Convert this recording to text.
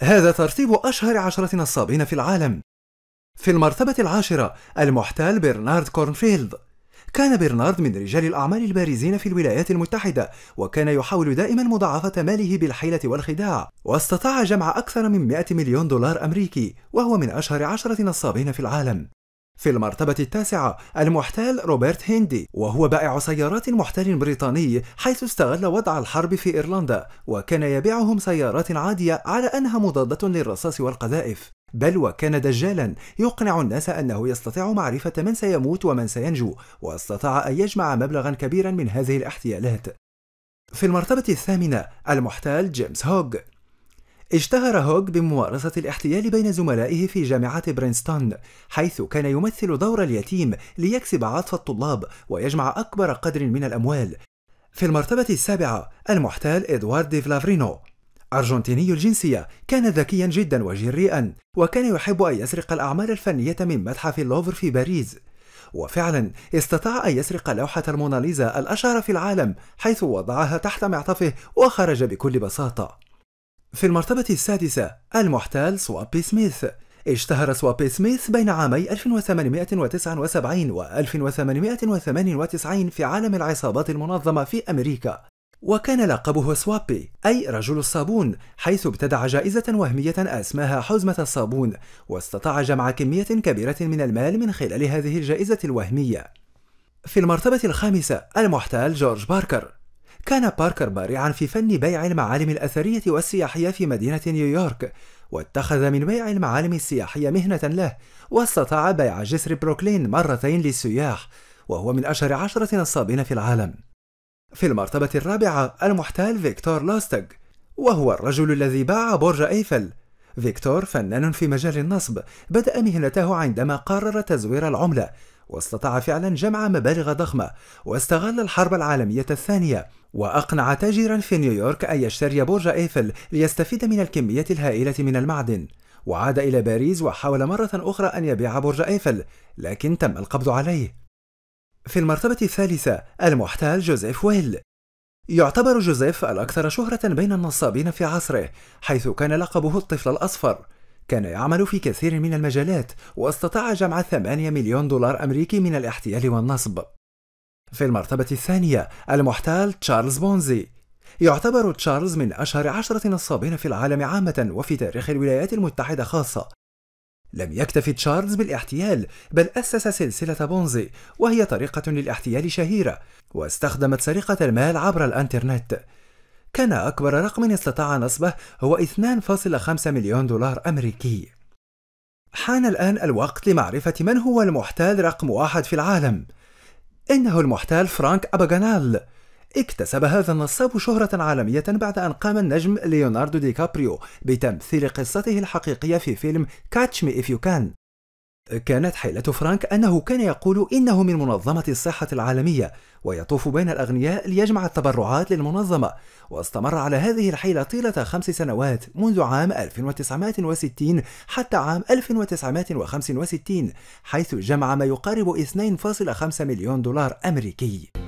هذا ترتيب أشهر عشرة نصابين في العالم في المرتبة العاشرة المحتال برنارد كورنفيلد كان برنارد من رجال الأعمال البارزين في الولايات المتحدة وكان يحاول دائما مضاعفة ماله بالحيلة والخداع واستطاع جمع أكثر من 100 مليون دولار أمريكي وهو من أشهر عشرة نصابين في العالم في المرتبة التاسعة المحتال روبرت هندي وهو بائع سيارات محتال بريطاني حيث استغل وضع الحرب في إيرلندا وكان يبيعهم سيارات عادية على أنها مضادة للرصاص والقذائف بل وكان دجالا يقنع الناس أنه يستطيع معرفة من سيموت ومن سينجو واستطاع أن يجمع مبلغا كبيرا من هذه الاحتيالات في المرتبة الثامنة المحتال جيمس هوغ اشتهر هوغ بممارسة الاحتيال بين زملائه في جامعة برينستون حيث كان يمثل دور اليتيم ليكسب عطف الطلاب ويجمع أكبر قدر من الأموال في المرتبة السابعة المحتال إدوارد دي فلافرينو أرجنتيني الجنسية كان ذكيا جدا وجريئا وكان يحب أن يسرق الأعمال الفنية من متحف اللوفر في باريس وفعلا استطاع أن يسرق لوحة الموناليزا الأشهر في العالم حيث وضعها تحت معطفه وخرج بكل بساطة في المرتبة السادسة المحتال سوابي سميث اشتهر سوابي سميث بين عامي 1879 و 1898 في عالم العصابات المنظمة في أمريكا وكان لقبه سوابي أي رجل الصابون حيث ابتدع جائزة وهمية أسماها حزمة الصابون واستطاع جمع كمية كبيرة من المال من خلال هذه الجائزة الوهمية في المرتبة الخامسة المحتال جورج باركر كان باركر بارعا في فن بيع المعالم الأثرية والسياحية في مدينة نيويورك واتخذ من بيع المعالم السياحية مهنة له واستطاع بيع جسر بروكلين مرتين للسياح وهو من أشهر عشرة نصابين في العالم في المرتبة الرابعة المحتال فيكتور لوستج وهو الرجل الذي باع برج أيفل فيكتور فنان في مجال النصب بدأ مهنته عندما قرر تزوير العملة واستطاع فعلا جمع مبالغ ضخمة واستغل الحرب العالمية الثانية وأقنع تاجرا في نيويورك أن يشتري برج إيفل ليستفيد من الكمية الهائلة من المعدن وعاد إلى باريس وحاول مرة أخرى أن يبيع برج إيفل لكن تم القبض عليه في المرتبة الثالثة المحتال جوزيف ويل يعتبر جوزيف الأكثر شهرة بين النصابين في عصره حيث كان لقبه الطفل الأصفر كان يعمل في كثير من المجالات واستطاع جمع 8 مليون دولار أمريكي من الاحتيال والنصب في المرتبة الثانية المحتال تشارلز بونزي يعتبر تشارلز من أشهر عشرة نصابين في العالم عامة وفي تاريخ الولايات المتحدة خاصة لم يكتف تشارلز بالاحتيال بل أسس سلسلة بونزي وهي طريقة للاحتيال شهيرة واستخدمت سرقة المال عبر الأنترنت كان أكبر رقم استطاع نصبه هو 2.5 مليون دولار أمريكي حان الآن الوقت لمعرفة من هو المحتال رقم واحد في العالم إنه المحتال فرانك أباغانال اكتسب هذا النصاب شهرة عالمية بعد أن قام النجم ليوناردو دي كابريو بتمثيل قصته الحقيقية في فيلم كاتش مي إف يو كان كانت حيلة فرانك أنه كان يقول إنه من منظمة الصحة العالمية ويطوف بين الأغنياء ليجمع التبرعات للمنظمة واستمر على هذه الحيلة طيلة خمس سنوات منذ عام 1960 حتى عام 1965 حيث جمع ما يقارب 2.5 مليون دولار أمريكي